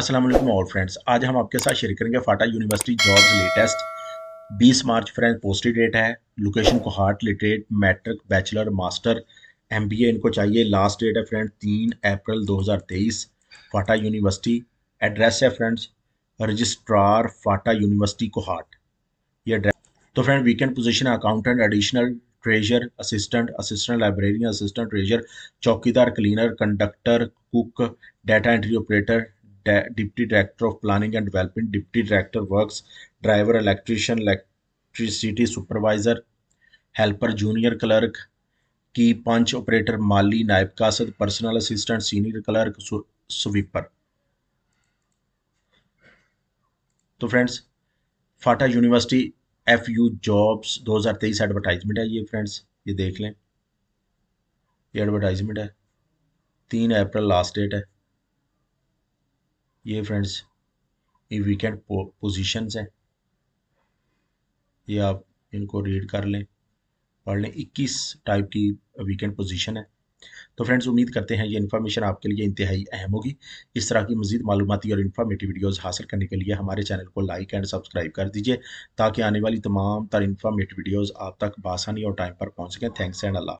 अस्सलाम वालेकुम और फ्रेंड्स आज हम आपके साथ शेयर करेंगे FATA university jobs latest 20 March friend posted date है location Kohat literate matric bachelor master M इनको चाहिए लास्ट डेट है फ्रेंड तीन अप्रैल 2023 फाटा यूनिवर्सिटी एड्रेस है friends registrar FATA university Kohat ये एड्रेस तो friend vacant position accountant additional treasurer assistant assistant librarian assistant treasurer चौकीदार cleaner conductor cook data entry operator deputy director of planning and development deputy director works driver electrician electricity supervisor helper junior clerk key punch operator माली नायब कासद personal assistant senior clerk sweeper तो friends FATA university F U jobs तेईस advertisement है ये friends ये देख लें ये एडवर्टाइजमेंट है तीन अप्रैल लास्ट डेट है ये फ्रेंड्स ये वीकेंड पोजीशंस हैं ये आप इनको रीड कर लें पढ़ लें 21 टाइप की वीकेंड पोजीशन है तो फ्रेंड्स उम्मीद करते हैं ये इन्फॉर्मेशन आपके लिए इंतहाई अहम होगी इस तरह की मजीद मालूमती और इन्फॉर्मेटिव वीडियोस हासिल करने के लिए हमारे चैनल को लाइक एंड सब्सक्राइब कर दीजिए ताकि आने वाली तमाम तर इन्फॉर्मेटिव वीडियोज़ आप तक बासानी और टाइम पर पहुँच सकें थैंक्स एंड अल्लाह